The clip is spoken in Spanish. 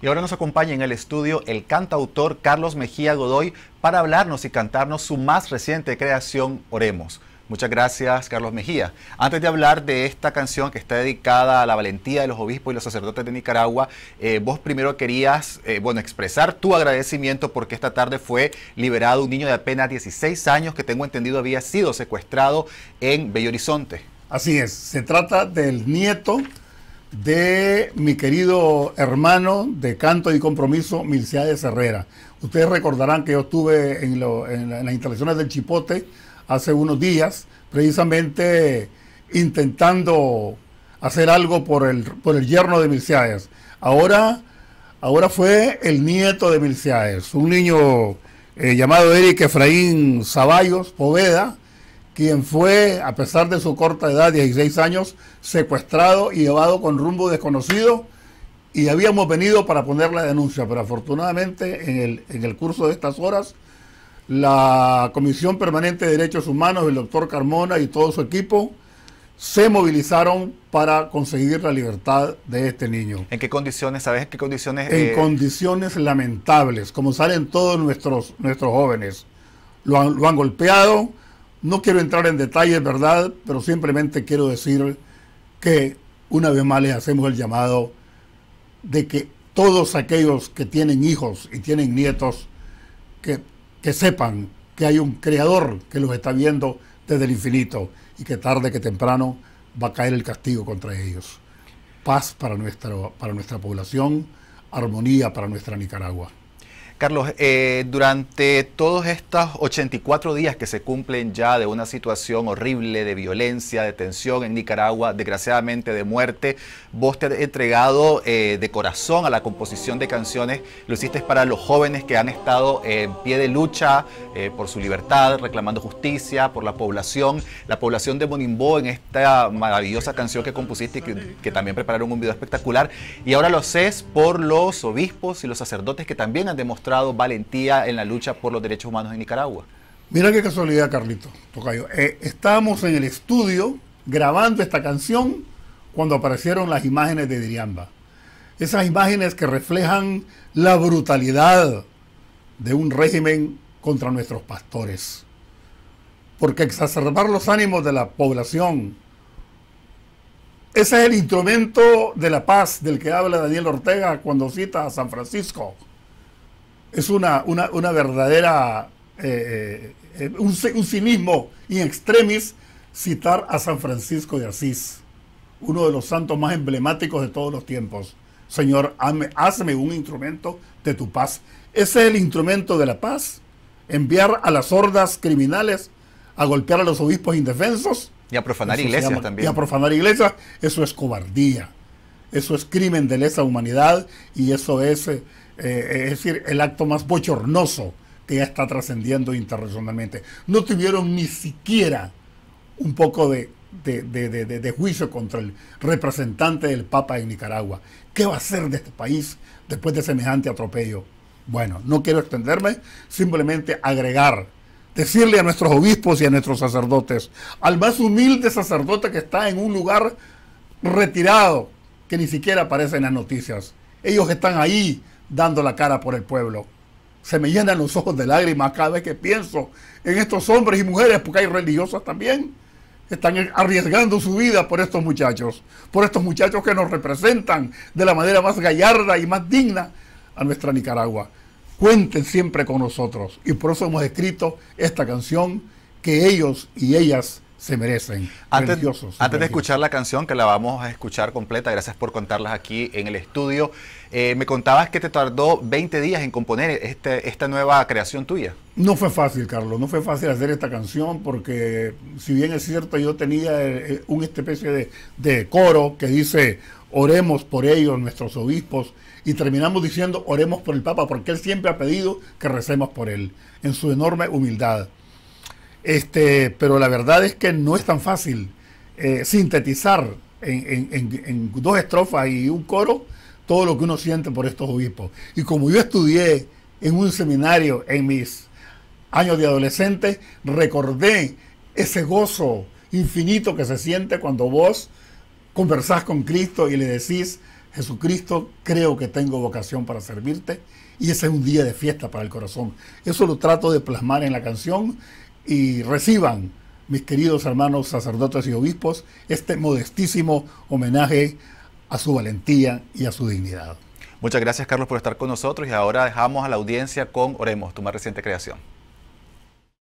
Y ahora nos acompaña en el estudio el cantautor Carlos Mejía Godoy para hablarnos y cantarnos su más reciente creación, Oremos. Muchas gracias, Carlos Mejía. Antes de hablar de esta canción que está dedicada a la valentía de los obispos y los sacerdotes de Nicaragua, eh, vos primero querías, eh, bueno, expresar tu agradecimiento porque esta tarde fue liberado un niño de apenas 16 años que tengo entendido había sido secuestrado en Bello Horizonte. Así es, se trata del nieto de mi querido hermano de canto y compromiso, Milciades Herrera. Ustedes recordarán que yo estuve en, las instalaciones del Chipote hace unos días, precisamente intentando hacer algo por el, yerno de Milciades. Ahora, ahora fue el nieto de Milciades, un niño eh, llamado Eric Efraín Zaballos Poveda, quien fue, a pesar de su corta edad, 16 años, secuestrado y llevado con rumbo desconocido. Y habíamos venido para poner la denuncia, pero afortunadamente en el, curso de estas horas, la Comisión Permanente de Derechos Humanos, el doctor Carmona y todo su equipo, se movilizaron para conseguir la libertad de este niño. ¿En qué condiciones? ¿Sabes en qué condiciones? En eh? condiciones lamentables, como salen todos nuestros, nuestros jóvenes. lo han golpeado, no quiero entrar en detalles, ¿verdad? Pero simplemente quiero decir que una vez más les hacemos el llamado de que todos aquellos que tienen hijos y tienen nietos, que, que sepan que hay un creador que los está viendo desde el infinito y que tarde que temprano va a caer el castigo contra ellos. Paz para, para nuestra población, armonía para nuestra Nicaragua. Carlos, eh, durante todos estos 84 días que se cumplen ya de una situación horrible de violencia, de tensión en Nicaragua, desgraciadamente de muerte, vos te has entregado eh, de corazón a la composición de canciones, lo hiciste para los jóvenes que han estado en pie de lucha eh, por su libertad, reclamando justicia, por la población, la población de Monimbo en esta maravillosa canción que compusiste y que, que también prepararon un video espectacular, y ahora lo haces por los obispos y los sacerdotes que también han demostrado valentía en la lucha por los derechos humanos en Nicaragua. Mira qué casualidad, Carlito. Tocayo. Eh, estábamos en el estudio grabando esta canción cuando aparecieron las imágenes de Diriamba. Esas imágenes que reflejan la brutalidad de un régimen contra nuestros pastores. Porque exacerbar los ánimos de la población, ese es el instrumento de la paz del que habla Daniel Ortega cuando cita a San Francisco es una, una, verdadera, eh, eh, un, cinismo in extremis citar a San Francisco de Asís, uno de los santos más emblemáticos de todos los tiempos. Señor, hazme, un instrumento de tu paz. Ese es el instrumento de la paz. Enviar a las hordas criminales a golpear a los obispos indefensos. Y a profanar iglesias también. Y a profanar iglesias. Eso es cobardía. Eso es crimen de lesa humanidad y eso es eh, eh, es decir, el acto más bochornoso que ya está trascendiendo internacionalmente. No tuvieron ni siquiera un poco de, de, juicio contra el representante del Papa en Nicaragua. ¿Qué va a hacer de este país después de semejante atropello? Bueno, no quiero extenderme, simplemente agregar, decirle a nuestros obispos y a nuestros sacerdotes, al más humilde sacerdote que está en un lugar retirado, que ni siquiera aparece en las noticias. Ellos están ahí dando la cara por el pueblo. Se me llenan los ojos de lágrimas cada vez que pienso en estos hombres y mujeres, porque hay religiosas también, que están arriesgando su vida por estos muchachos, por estos muchachos que nos representan de la manera más gallarda y más digna a nuestra Nicaragua. Cuenten siempre con nosotros y por eso hemos escrito esta canción que ellos y ellas se merecen. Antes, antes de escuchar la canción, que la vamos a escuchar completa, gracias por contarlas aquí en el estudio, eh, me contabas que te tardó 20 días en componer este, esta nueva creación tuya. No fue fácil, Carlos, no fue fácil hacer esta canción porque si bien es cierto, yo tenía un eh, eh, una especie de coro que dice, oremos por ellos, nuestros obispos, y terminamos diciendo, oremos por el Papa, porque él siempre ha pedido que recemos por él, en su enorme humildad. Este, pero la verdad es que no es tan fácil eh, sintetizar en, en, dos estrofas y un coro todo lo que uno siente por estos obispos. Y como yo estudié en un seminario en mis años de adolescente, recordé ese gozo infinito que se siente cuando vos conversás con Cristo y le decís, Jesucristo, creo que tengo vocación para servirte. Y ese es un día de fiesta para el corazón. Eso lo trato de plasmar en la canción y reciban, mis queridos hermanos sacerdotes y obispos, este modestísimo homenaje a su valentía y a su dignidad. Muchas gracias Carlos por estar con nosotros y ahora dejamos a la audiencia con Oremos, tu más reciente creación.